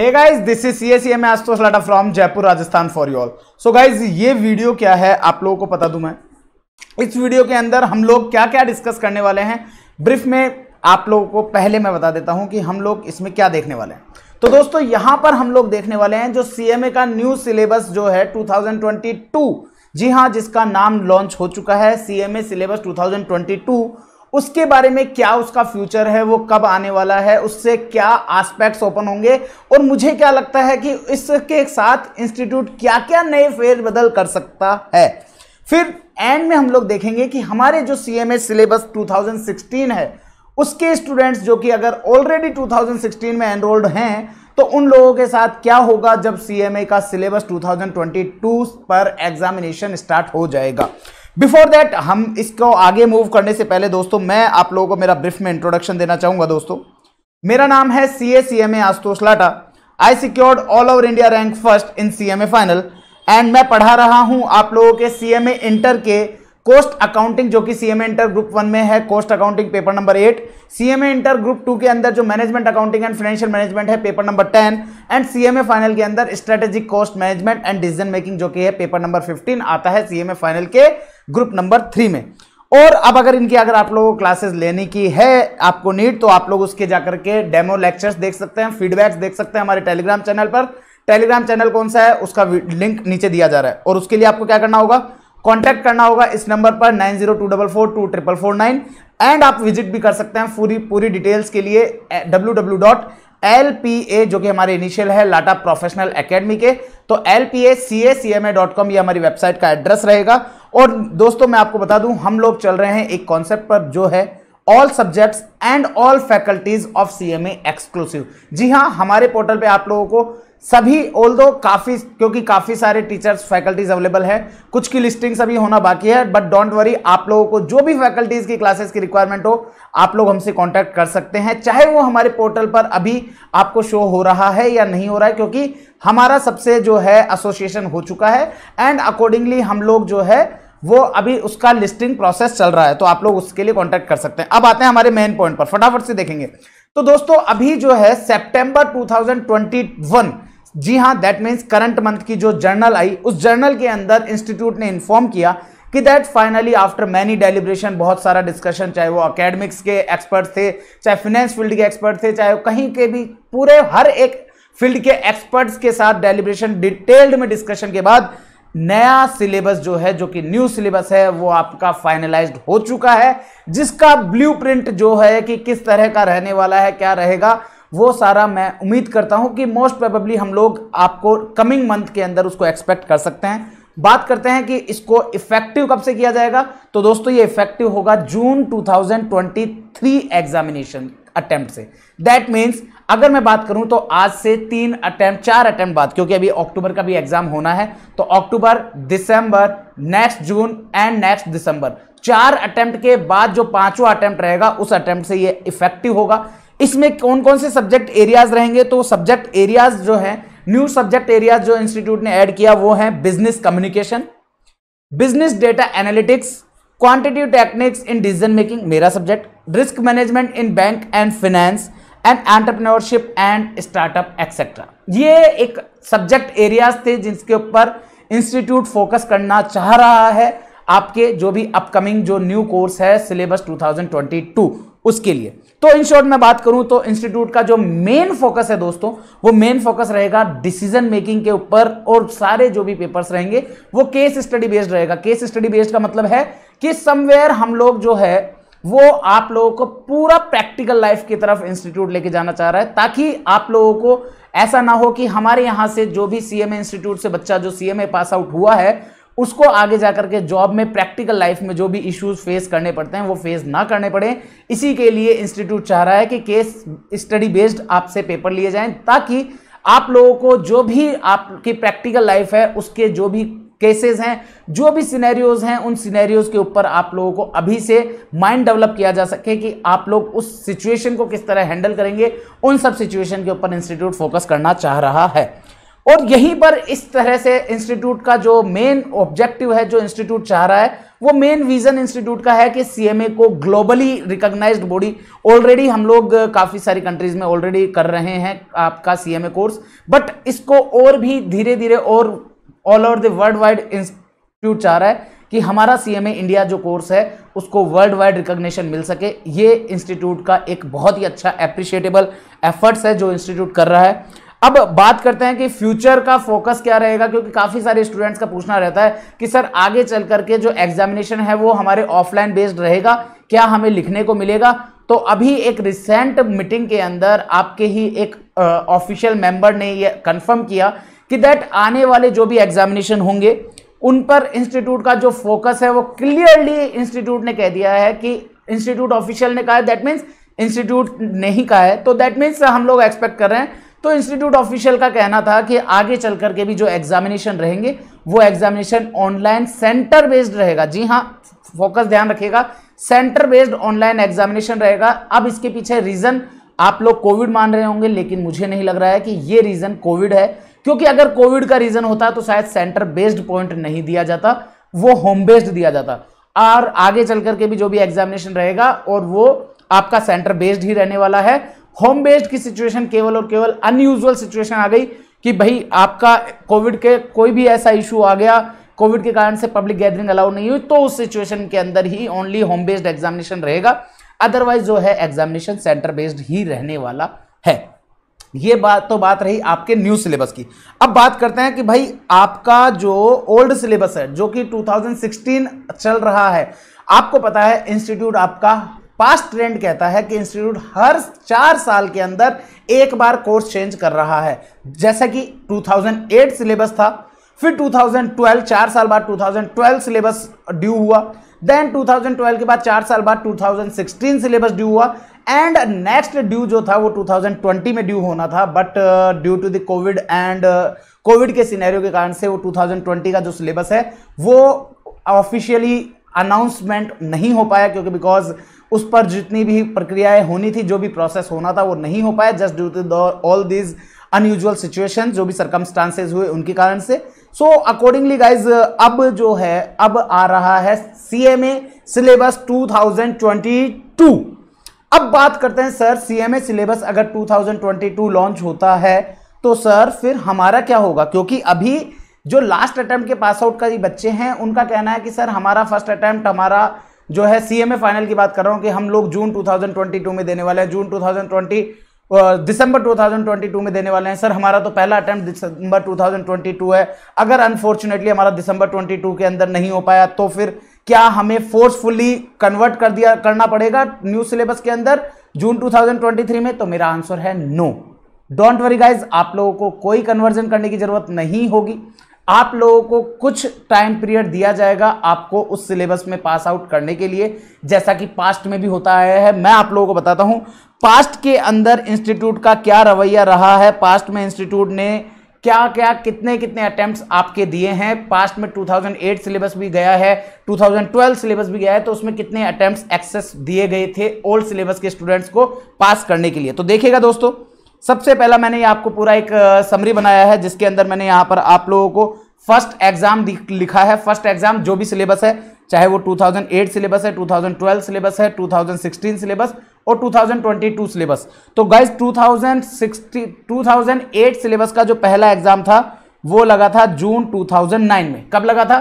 hey guys this is C S C M एस्ट्रोस लाटा from Jaipur Rajasthan for you all so guys ये video क्या है आप लोगों को पता दूं मैं इस वीडियो के अंदर हम लोग क्या क्या डिस्कस करने वाले हैं ब्रीफ में आप लोगों को पहले मैं बता देता हूं कि हम लोग इसमें क्या देखने वाले हैं तो दोस्तों यहां पर हम लोग देखने वाले हैं जो सी का न्यू सिलेबस जो है टू जी हाँ जिसका नाम लॉन्च हो चुका है सी सिलेबस टू उसके बारे में क्या उसका फ्यूचर है वो कब आने वाला है उससे क्या आस्पेक्ट्स ओपन होंगे और मुझे क्या लगता है कि इसके साथ इंस्टीट्यूट क्या क्या नए बदल कर सकता है फिर एंड में हम लोग देखेंगे कि हमारे जो सी एम सिलेबस टू है उसके स्टूडेंट्स जो कि अगर ऑलरेडी 2016 में एनरोल्ड हैं तो उन लोगों के साथ क्या होगा जब सी का सिलेबस 2022 पर एग्जामिनेशन स्टार्ट हो जाएगा बिफोर दैट हम इसको आगे मूव करने से पहले दोस्तों मैं आप लोगों को मेरा ब्रीफ में इंट्रोडक्शन देना चाहूंगा दोस्तों मेरा नाम है C A C M A Ashutosh Lata I secured all over India rank first in C M A final and मैं पढ़ा रहा हूं आप लोगों के सी एम ए इंटर के कोस्ट अकाउंटिंग जो कि C M A inter group one में है cost accounting paper number eight C M A inter group two के अंदर जो management accounting and financial management है paper number ten and C M A final के अंदर strategic cost management and decision making जो कि है पेपर नंबर फिफ्टीन आता है सी एम ए फाइनल के ग्रुप नंबर थ्री में और अब अगर इनकी अगर आप लोगों को क्लासेस लेने की है आपको नीट तो आप लोग उसके जाकर के डेमो लेक्चर्स देख सकते हैं फीडबैक्स देख सकते हैं हमारे टेलीग्राम चैनल पर टेलीग्राम चैनल कौन सा है उसका लिंक नीचे दिया जा रहा है और उसके लिए आपको क्या करना होगा कॉन्टैक्ट करना होगा इस नंबर पर nine zero two double four two triple four nine and आप विजिट भी कर सकते हैं पूरी पूरी डिटेल्स के लिए W W dot L P A जो कि हमारे इनिशियल है लाटा प्रोफेशनल एकेडमी के तो L P A C A C M A dot com ये हमारी वेबसाइट का एड्रेस रहेगा और दोस्तों मैं आपको बता दूं हम लोग चल रहे हैं एक कॉन्सेप्ट पर जो है all subjects and all faculties of CMA exclusive जी हाँ हमारे पोर्टल पे आप लोगों को सभी ऑल दो काफ़ी क्योंकि काफ़ी सारे टीचर्स फैकल्टीज अवेलेबल है कुछ की लिस्टिंग अभी होना बाकी है बट डोंट वरी आप लोगों को जो भी फैकल्टीज की क्लासेस की रिक्वायरमेंट हो आप लोग हमसे कांटेक्ट कर सकते हैं चाहे वो हमारे पोर्टल पर अभी आपको शो हो रहा है या नहीं हो रहा है क्योंकि हमारा सबसे जो है एसोसिएशन हो चुका है एंड अकॉर्डिंगली हम लोग जो है वो अभी उसका लिस्टिंग प्रोसेस चल रहा है तो आप लोग उसके लिए कॉन्टैक्ट कर सकते हैं अब आते हैं हमारे मेन पॉइंट पर फटाफट से देखेंगे तो दोस्तों अभी जो है सेप्टेंबर टू जी हाँ दैट मीन्स करंट मंथ की जो जर्नल आई उस जर्नल के अंदर इंस्टीट्यूट ने इन्फॉर्म किया कि that finally after many deliberation बहुत सारा डिस्कशन चाहे वो अकेडमिक्स के एक्सपर्ट थे चाहे फिनेंस फील्ड के एक्सपर्ट थे चाहे कहीं के भी पूरे हर एक फील्ड के एक्सपर्ट्स के साथ डेलिब्रेशन डिटेल्ड में डिस्कशन के बाद नया सिलेबस जो है जो कि न्यू सिलेबस है वो आपका फाइनलाइज्ड हो चुका है जिसका ब्लूप्रिंट जो है कि किस तरह का रहने वाला है क्या रहेगा वो सारा मैं उम्मीद करता हूं कि मोस्ट प्रोबेबली हम लोग आपको कमिंग मंथ के अंदर उसको एक्सपेक्ट कर सकते हैं बात करते हैं कि इसको इफेक्टिव कब से किया जाएगा तो दोस्तों ये इफेक्टिव होगा जून 2023 एग्जामिनेशन अटेम्प्ट से दैट मीन्स अगर मैं बात करूं तो आज से तीन अटैम्प्ट चार अटैम्प्ट बाद क्योंकि अभी अक्टूबर का भी एग्जाम होना है तो October December next June and next December चार अटैम्प्ट के बाद जो पांचवा अटैम्प्ट रहेगा उस अटैम्प्ट से ये इफेक्टिव होगा इसमें कौन कौन से सब्जेक्ट एरियाज रहेंगे तो सब्जेक्ट एरियाज जो है न्यू सब्जेक्ट एरियाज जो इंस्टीट्यूट ने ऐड किया वो है business communication business data analytics quantitative techniques in decision making मेरा subject risk management in bank and finance and entrepreneurship and startup etcetera ये एक सब्जेक्ट एरियाज थे जिसके ऊपर इंस्टीट्यूट फोकस करना चाह रहा है आपके जो भी अपकमिंग जो न्यू कोर्स है सिलेबस 2022 उसके लिए तो इन शॉर्ट मैं बात करूं तो इंस्टीट्यूट का जो मेन फोकस है दोस्तों वो मेन फोकस रहेगा डिसीजन मेकिंग के ऊपर और सारे जो भी पेपर्स रहेंगे वो केस स्टडी बेस्ड रहेगा केस स्टडी बेस्ड का मतलब है कि समवेयर हम लोग जो है वो आप लोगों को पूरा प्रैक्टिकल लाइफ की तरफ इंस्टीट्यूट लेके जाना चाह रहा है ताकि आप लोगों को ऐसा ना हो कि हमारे यहाँ से जो भी सीएमए इंस्टीट्यूट से बच्चा जो सीएमए पास आउट हुआ है उसको आगे जाकर के जॉब में प्रैक्टिकल लाइफ में जो भी इश्यूज फेस करने पड़ते हैं वो फेस ना करने पड़े इसी के लिए इंस्टीट्यूट चाह रहा है कि केस स्टडी बेस्ड आपसे पेपर लिए जाएं ताकि आप लोगों को जो भी आपकी प्रैक्टिकल लाइफ है उसके जो भी केसेस हैं जो भी सिनेरियोज हैं उन सिनेरियोज के ऊपर आप लोगों को अभी से माइंड डेवलप किया जा सके कि आप लोग उस सिचुएशन को किस तरह हैंडल करेंगे उन सब सिचुएशन के ऊपर इंस्टीट्यूट फोकस करना चाह रहा है और यहीं पर इस तरह से इंस्टीट्यूट का जो मेन ऑब्जेक्टिव है जो इंस्टीट्यूट चाह रहा है वो मेन विजन इंस्टीट्यूट का है कि सीएमए को ग्लोबली रिकॉग्नाइज बॉडी ऑलरेडी हम लोग काफ़ी सारी कंट्रीज में ऑलरेडी कर रहे हैं आपका सीएमए कोर्स बट इसको और भी धीरे धीरे और all over the world wide institute चाह रहा है कि हमारा सीएमए इंडिया जो कोर्स है उसको वर्ल्ड वाइड रिकॉग्निशन मिल सके ये इंस्टीट्यूट का एक बहुत ही अच्छा अप्रिशिएटेबल एफर्ट्स है जो इंस्टीट्यूट कर रहा है अब बात करते हैं कि फ्यूचर का फोकस क्या रहेगा क्योंकि काफ़ी सारे स्टूडेंट्स का पूछना रहता है कि सर आगे चल करके जो एग्जामिनेशन है वो हमारे ऑफलाइन बेस्ड रहेगा क्या हमें लिखने को मिलेगा तो अभी एक रिसेंट मीटिंग के अंदर आपके ही एक ऑफिशियल मेंबर ने ये कंफर्म किया कि दैट आने वाले जो भी एग्जामिनेशन होंगे उन पर इंस्टीट्यूट का जो फोकस है वो क्लियरली इंस्टीट्यूट ने कह दिया है कि इंस्टीट्यूट ऑफिशियल ने कहा है दैट मीन्स इंस्टीट्यूट ने ही कहा है तो दैट मीन्स हम लोग एक्सपेक्ट कर रहे हैं तो इंस्टीट्यूट ऑफिशियल का कहना था कि आगे चल करके भी जो एग्जामिनेशन रहेंगे वो एग्जामिनेशन ऑनलाइन सेंटर बेस्ड रहेगा जी हाँ फोकस ध्यान रखिएगा सेंटर बेस्ड ऑनलाइन एग्जामिनेशन रहेगा अब इसके पीछे रीज़न आप लोग कोविड मान रहे होंगे लेकिन मुझे नहीं लग रहा है कि ये रीज़न कोविड है क्योंकि अगर कोविड का रीजन होता तो शायद सेंटर बेस्ड पॉइंट नहीं दिया जाता वो होम बेस्ड दिया जाता और आगे चल करके भी जो भी एग्जामिनेशन रहेगा और वो आपका सेंटर बेस्ड ही रहने वाला है होम बेस्ड की सिचुएशन केवल और केवल अनयूजल सिचुएशन आ गई कि भाई आपका कोविड के कोई भी ऐसा इशू आ गया कोविड के कारण से पब्लिक गैदरिंग अलाउ नहीं हुई तो उस सिचुएशन के अंदर ही ओनली होम बेस्ड एग्जामिनेशन रहेगा अदरवाइज जो है एग्जामिनेशन सेंटर बेस्ड ही रहने वाला है ये बात तो बात रही आपके न्यू सिलेबस की अब बात करते हैं कि भाई आपका जो ओल्ड सिलेबस है जो कि 2016 चल रहा है आपको पता है इंस्टीट्यूट आपका पास्ट ट्रेंड कहता है कि इंस्टीट्यूट हर चार साल के अंदर एक बार कोर्स चेंज कर रहा है जैसा कि 2008 सिलेबस था फिर 2012 चार साल बाद 2012 सिलेबस ड्यू हुआ देन 2012 के बाद चार साल बाद 2016 सिलेबस ड्यू हुआ एंड नेक्स्ट ड्यू जो था वो 2020 में ड्यू होना था but due to the covid and covid के सिनेरियो के कारण से वो 2020 का जो सिलेबस है वो ऑफिशियली अनाउंसमेंट नहीं हो पाया क्योंकि बिकॉज उस पर जितनी भी प्रक्रियाएं होनी थी जो भी प्रोसेस होना था वो नहीं हो पाया just due to all these unusual situation जो भी सरकमस्टांसेज हुए उनके कारण से सो अकॉर्डिंगली गाइज अब जो है अब आ रहा है C M A syllabus two thousand twenty two अब बात करते हैं सर सीएमए सिलेबस अगर 2022 लॉन्च होता है तो सर फिर हमारा क्या होगा क्योंकि अभी जो लास्ट अटैम्प्ट के पास आउट का बच्चे हैं उनका कहना है कि सर हमारा फर्स्ट अटैम्प्ट हमारा जो है सीएमए फाइनल की बात कर रहा हूँ कि हम लोग जून 2022 में देने वाले हैं जून 2020 दिसंबर 2022 में देने वाले हैं सर हमारा तो पहला अटैम्प्ट दिसंबर 2022 है अगर अनफॉर्चुनेटली हमारा दिसंबर 22 के अंदर नहीं हो पाया तो फिर क्या हमें फोर्सफुली कन्वर्ट कर दिया करना पड़ेगा न्यू सिलेबस के अंदर जून 2023 में तो मेरा आंसर है नो डोंट वरी गाइज आप लोगों को कोई कन्वर्जन करने की जरूरत नहीं होगी आप लोगों को कुछ टाइम पीरियड दिया जाएगा आपको उस सिलेबस में पास आउट करने के लिए जैसा कि पास्ट में भी होता आया है मैं आप लोगों को बताता हूं पास्ट के अंदर इंस्टीट्यूट का क्या रवैया रहा है पास्ट में इंस्टीट्यूट ने क्या क्या कितने कितने अटैम्प्ट आपके दिए हैं पास्ट में 2008 सिलेबस भी गया है 2012 सिलेबस भी गया है तो उसमें कितने अटेम्प्ट एक्सेस दिए गए थे ओल्ड सिलेबस के स्टूडेंट्स को पास करने के लिए तो देखिएगा दोस्तों सबसे पहला मैंने ये आपको पूरा एक समरी बनाया है जिसके अंदर मैंने यहाँ पर आप लोगों को फर्स्ट एग्जाम लिखा है फर्स्ट एग्जाम जो भी सिलेबस है चाहे वो 2008 सिलेबस है 2012 सिलेबस है 2016 सिलेबस और 2022 सिलेबस तो गाइज 2016 2008 सिलेबस का जो पहला एग्जाम था वो लगा था जून 2009 में कब लगा था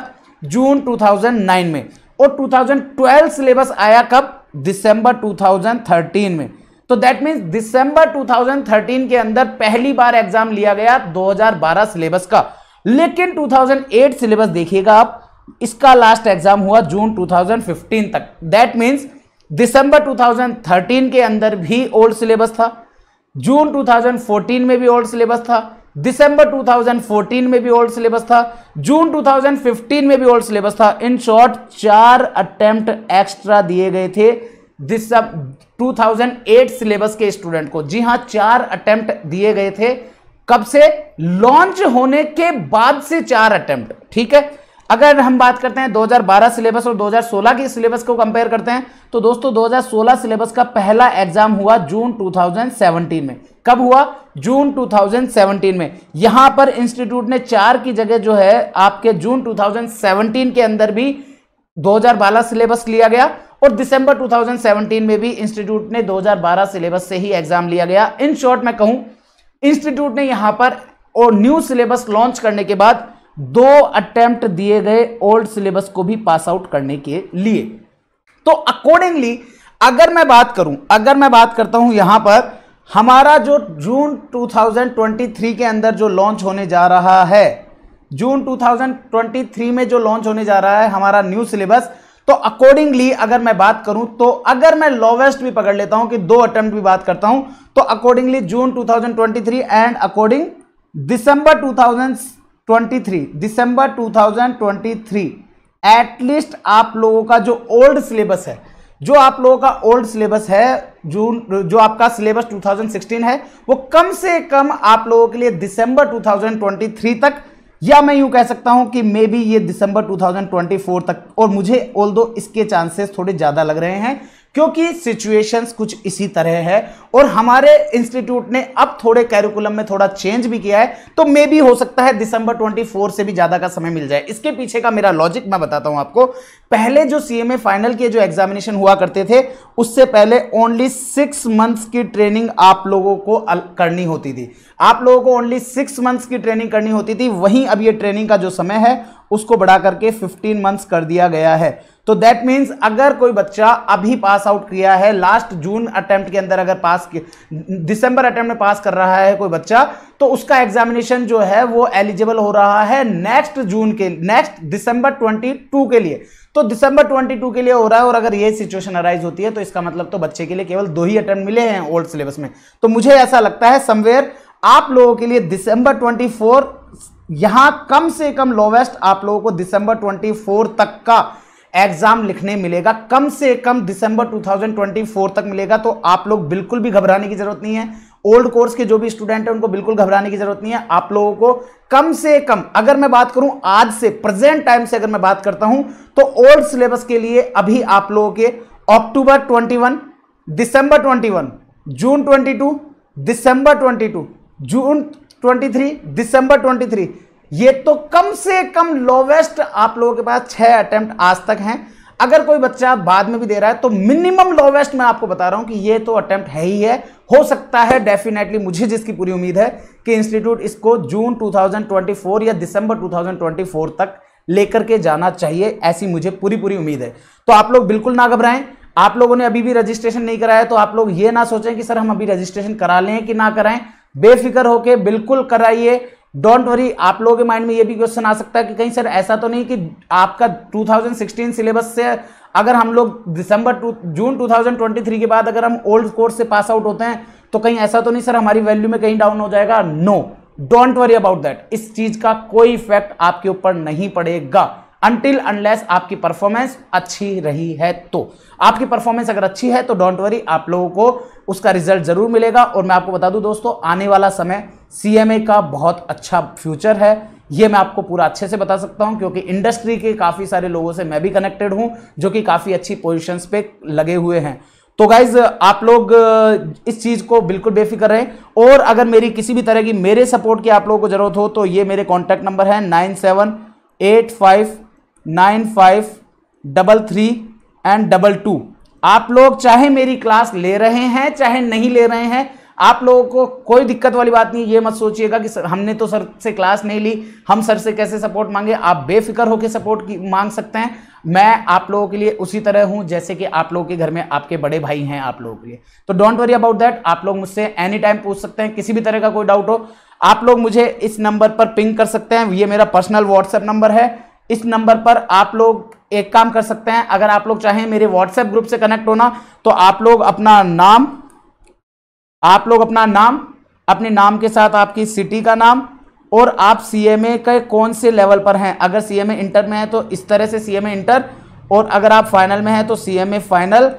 जून 2009 में और 2012 सिलेबस आया कब दिसंबर 2013 में तो दैट मीन्स दिसंबर 2013 के अंदर पहली बार एग्जाम लिया गया 2012 सिलेबस का लेकिन 2008 सिलेबस देखिएगा आप इसका लास्ट एग्जाम हुआ जून 2015 तक दैट मीन्स दिसंबर 2013 के अंदर भी ओल्ड सिलेबस था जून 2014 में भी ओल्ड सिलेबस था दिसंबर 2014 में भी ओल्ड सिलेबस था जून 2015 में भी ओल्ड सिलेबस था इन शॉर्ट चार अटेम्प्ट एक्स्ट्रा दिए गए थे दिस 2008 सिलेबस के स्टूडेंट को जी हां चार अटेम्प्ट दिए गए थे कब से लॉन्च होने के बाद से चार अटेम्प्ट ठीक है अगर हम बात करते हैं 2012 सिलेबस और 2016 के सिलेबस को कंपेयर करते हैं तो दोस्तों 2016 सिलेबस का पहला एग्जाम हुआ जून 2017 में कब हुआ जून 2017 में यहां पर इंस्टीट्यूट ने चार की जगह जो है आपके जून 2017 के अंदर भी 2012 सिलेबस लिया गया और दिसंबर 2017 में भी इंस्टीट्यूट ने 2012 सिलेबस से ही एग्जाम लिया गया इन शॉर्ट मैं कहूं इंस्टीट्यूट ने यहां पर और न्यू सिलेबस लॉन्च करने के बाद दो अटेम्प्ट दिए गए ओल्ड सिलेबस को भी पास आउट करने के लिए तो अकॉर्डिंगली अगर मैं बात करूं अगर मैं बात करता हूं यहां पर हमारा जो जून 2023 के अंदर जो लॉन्च होने जा रहा है जून 2023 में जो लॉन्च होने जा रहा है हमारा न्यू सिलेबस तो अकॉर्डिंगली अगर मैं बात करूं तो अगर मैं लोवेस्ट भी पकड़ लेता हूं कि दो अटेम्प्ट भी बात करता हूं तो accordingly June 2023 and according December 2023 December 2023 at least आप लोगों का जो ओल्ड सिलेबस है जो आप लोगों का ओल्ड सिलेबस है जून जो आपका सिलेबस 2016 है वो कम से कम आप लोगों के लिए दिसंबर 2023 तक या मैं यूं कह सकता हूं कि मे बी ये दिसंबर 2024 तक और मुझे ऑल दो इसके चांसेस थोड़े ज़्यादा लग रहे हैं क्योंकि सिचुएशंस कुछ इसी तरह है और हमारे इंस्टीट्यूट ने अब थोड़े कैरिकुलम में थोड़ा चेंज भी किया है तो मे भी हो सकता है दिसंबर 24 से भी ज़्यादा का समय मिल जाए इसके पीछे का मेरा लॉजिक मैं बताता हूं आपको पहले जो सीएमए फाइनल के जो एग्जामिनेशन हुआ करते थे उससे पहले ओनली सिक्स मंथ्स की ट्रेनिंग आप लोगों को करनी होती थी आप लोगों को ओनली सिक्स मंथ्स की ट्रेनिंग करनी होती थी वहीं अब ये ट्रेनिंग का जो समय है उसको बढ़ा करके फिफ्टीन मंथ्स कर दिया गया है तो दैट मीन्स अगर कोई बच्चा अभी पास आउट किया है लास्ट जून अटैम्प्ट के अंदर अगर पास दिसंबर अटैम्प्ट में पास कर रहा है कोई बच्चा तो उसका एग्जामिनेशन जो है वो एलिजिबल हो रहा है नेक्स्ट जून के नेक्स्ट दिसंबर 22 के लिए तो दिसंबर 22 के लिए हो रहा है और अगर ये सिचुएशन अराइज होती है तो इसका मतलब तो बच्चे के लिए केवल दो ही अटैम्प्ट मिले हैं ओल्ड सिलेबस में तो मुझे ऐसा लगता है समवेयर आप लोगों के लिए दिसंबर ट्वेंटी यहां कम से कम लोवेस्ट आप लोगों को दिसंबर ट्वेंटी तक का एग्जाम लिखने मिलेगा कम से कम दिसंबर 2024 तक मिलेगा तो आप लोग बिल्कुल भी घबराने की जरूरत नहीं है ओल्ड कोर्स के जो भी स्टूडेंट हैं उनको बिल्कुल घबराने की जरूरत नहीं है आप लोगों को कम से कम अगर मैं बात करूं आज से प्रेजेंट टाइम से अगर मैं बात करता हूं तो ओल्ड सिलेबस के लिए अभी आप लोगों के अक्टूबर 21, दिसंबर 21, जून 22, दिसंबर 22, जून 23, दिसंबर 23 ये तो कम से कम लोवेस्ट आप लोगों के पास छह अटेम्प्ट आज तक हैं अगर कोई बच्चा बाद में भी दे रहा है तो मिनिमम लोवेस्ट मैं आपको बता रहा हूं कि ये तो अटेम्प्ट है ही है हो सकता है डेफिनेटली मुझे जिसकी पूरी उम्मीद है कि इंस्टीट्यूट इसको जून 2024 या दिसंबर 2024 तक लेकर के जाना चाहिए ऐसी मुझे पूरी पूरी उम्मीद है तो आप लोग बिल्कुल ना घबराएं आप लोगों ने अभी भी रजिस्ट्रेशन नहीं कराया तो आप लोग ये ना सोचें कि सर हम अभी रजिस्ट्रेशन करा लें कि ना कराएं बेफिक्र होकर बिल्कुल कराइए डोंट वरी आप लोगों के माइंड में ये भी क्वेश्चन आ सकता है कि कहीं सर ऐसा तो नहीं कि आपका 2016 सिलेबस से अगर हम लोग दिसंबर जून 2023 के बाद अगर हम ओल्ड कोर्स से पास आउट होते हैं तो कहीं ऐसा तो नहीं सर हमारी वैल्यू में कहीं डाउन हो जाएगा no don't worry about that इस चीज का कोई इफेक्ट आपके ऊपर नहीं पड़ेगा अनटिल अनलेस आपकी परफॉर्मेंस अच्छी रही है तो आपकी परफॉर्मेंस अगर अच्छी है तो डोंट वरी आप लोगों को उसका रिजल्ट ज़रूर मिलेगा और मैं आपको बता दूं दोस्तों आने वाला समय सी का बहुत अच्छा फ्यूचर है ये मैं आपको पूरा अच्छे से बता सकता हूं क्योंकि इंडस्ट्री के काफ़ी सारे लोगों से मैं भी कनेक्टेड हूं जो कि काफ़ी अच्छी पोजिशंस पे लगे हुए हैं तो गाइज आप लोग इस चीज़ को बिल्कुल बेफिक्र रहें और अगर मेरी किसी भी तरह की मेरे सपोर्ट की आप लोगों को ज़रूरत हो तो ये मेरे कॉन्टैक्ट नंबर है nine seven eight five nine five double three and double two आप लोग चाहे मेरी क्लास ले रहे हैं चाहे नहीं ले रहे हैं आप लोगों को कोई दिक्कत वाली बात नहीं ये मत सोचिएगा कि सर हमने तो सर से क्लास नहीं ली हम सर से कैसे सपोर्ट मांगे आप बेफिक्र होकर सपोर्ट की मांग सकते हैं मैं आप लोगों के लिए उसी तरह हूं जैसे कि आप लोगों के घर में आपके बड़े भाई हैं आप लोगों के लिए तो डोंट वरी अबाउट दैट आप लोग मुझसे एनी टाइम पूछ सकते हैं किसी भी तरह का कोई डाउट हो आप लोग मुझे इस नंबर पर पिंग कर सकते हैं ये मेरा पर्सनल व्हाट्सएप नंबर है इस नंबर पर आप लोग एक काम कर सकते हैं अगर आप लोग चाहें मेरे व्हाट्सएप ग्रुप से कनेक्ट होना तो आप लोग अपना नाम आप लोग अपना नाम अपने नाम के साथ आपकी सिटी का नाम और आप सीएमए के कौन से लेवल पर हैं अगर सीएमए इंटर में है तो इस तरह से सीएमए इंटर और अगर आप फाइनल में हैं तो सीएमए फाइनल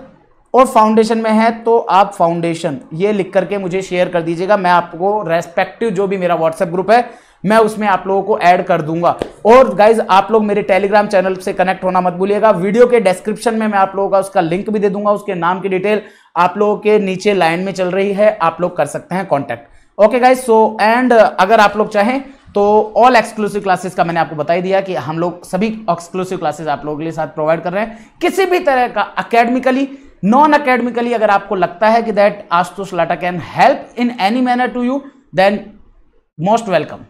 और फाउंडेशन में है तो आप फाउंडेशन ये लिख करके मुझे शेयर कर दीजिएगा मैं आपको रेस्पेक्टिव जो भी मेरा व्हाट्सएप ग्रुप है मैं उसमें आप लोगों को ऐड कर दूंगा और गाइज आप लोग मेरे टेलीग्राम चैनल से कनेक्ट होना मत भूलिएगा वीडियो के डिस्क्रिप्शन में मैं आप लोगों का उसका लिंक भी दे दूंगा उसके नाम की डिटेल आप लोगों के नीचे लाइन में चल रही है आप लोग कर सकते हैं contact okay guys so and अगर आप लोग चाहें तो ऑल एक्सक्लूसिव क्लासेस का मैंने आपको बताई दिया कि हम लोग सभी एक्सक्लूसिव क्लासेस आप लोगों के लिए साथ प्रोवाइड कर रहे हैं किसी भी तरह का अकेडमिकली नॉन अकेडमिकली अगर आपको लगता है कि that Ashutosh Lata can help in any manner to you then most welcome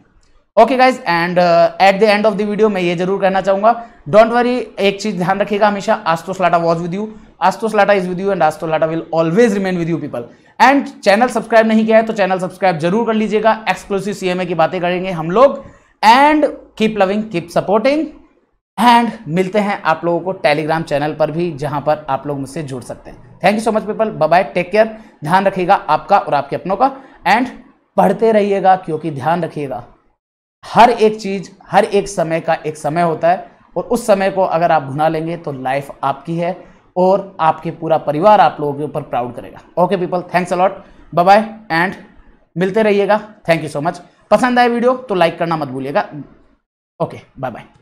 okay guys and at the end of the video मैं ये जरूर कहना चाहूंगा डोंट वरी एक चीज ध्यान रखिएगा हमेशा Ashutosh Lata was with you Ashutosh Lata is with you and Ashutosh Lata will always remain with you people and channel subscribe नहीं किया है तो चैनल सब्सक्राइब जरूर कर लीजिएगा एक्सक्लूसिव सीएमए की बातें करेंगे हम लोग and keep loving keep supporting and मिलते हैं आप लोगों को टेलीग्राम चैनल पर भी जहां पर आप लोग मुझसे जुड़ सकते हैं thank you so much people bye take care ध्यान रखिएगा आपका और आपके अपनों का एंड पढ़ते रहिएगा क्योंकि ध्यान रखिएगा हर एक चीज़ हर एक समय का एक समय होता है और उस समय को अगर आप भुना लेंगे तो लाइफ आपकी है और आपके पूरा परिवार आप लोगों के ऊपर प्राउड करेगा okay people thanks a lot bye and मिलते रहिएगा थैंक यू सो मच पसंद आए वीडियो तो लाइक करना मत भूलिएगा ओके बाय बाय